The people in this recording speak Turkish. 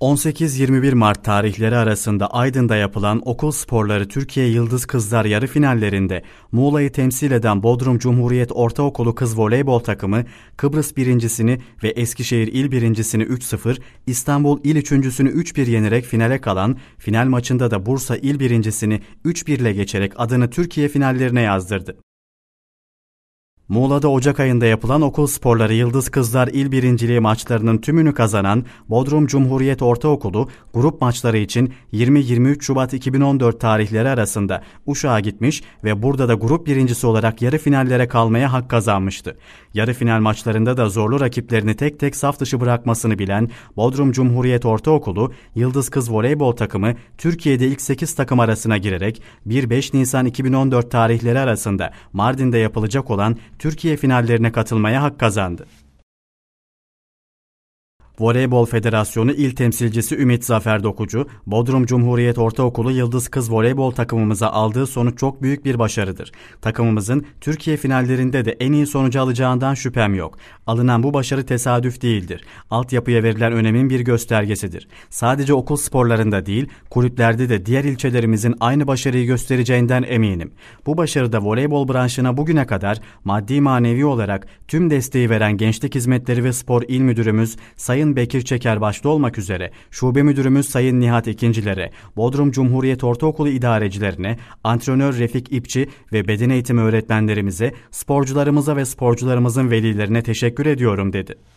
18-21 Mart tarihleri arasında Aydın'da yapılan okul sporları Türkiye Yıldız Kızlar yarı finallerinde Muğla'yı temsil eden Bodrum Cumhuriyet Ortaokulu kız voleybol takımı Kıbrıs birincisini ve Eskişehir il birincisini 3-0, İstanbul il üçüncüsünü 3-1 yenerek finale kalan, final maçında da Bursa il birincisini 3-1 ile geçerek adını Türkiye finallerine yazdırdı. Muğla'da Ocak ayında yapılan okul sporları Yıldız Kızlar İl Birinciliği maçlarının tümünü kazanan Bodrum Cumhuriyet Ortaokulu grup maçları için 20-23 Şubat 2014 tarihleri arasında Uşak'a gitmiş ve burada da grup birincisi olarak yarı finallere kalmaya hak kazanmıştı. Yarı final maçlarında da zorlu rakiplerini tek tek saf dışı bırakmasını bilen Bodrum Cumhuriyet Ortaokulu Yıldız Kız Voleybol takımı Türkiye'de ilk 8 takım arasına girerek 1-5 Nisan 2014 tarihleri arasında Mardin'de yapılacak olan Türkiye finallerine katılmaya hak kazandı. Voleybol Federasyonu İl Temsilcisi Ümit Zafer Dokucu, Bodrum Cumhuriyet Ortaokulu Yıldız Kız Voleybol takımımıza aldığı sonuç çok büyük bir başarıdır. Takımımızın Türkiye finallerinde de en iyi sonucu alacağından şüphem yok. Alınan bu başarı tesadüf değildir. Altyapıya verilen önemin bir göstergesidir. Sadece okul sporlarında değil, kulüplerde de diğer ilçelerimizin aynı başarıyı göstereceğinden eminim. Bu başarıda voleybol branşına bugüne kadar maddi manevi olarak tüm desteği veren Gençlik Hizmetleri ve Spor İl Müdürümüz Sayın Sayın Bekir Çeker başta olmak üzere şube müdürümüz Sayın Nihat İkincilere, Bodrum Cumhuriyet Ortaokulu idarecilerine, antrenör Refik İpçi ve beden eğitimi öğretmenlerimize, sporcularımıza ve sporcularımızın velilerine teşekkür ediyorum dedi.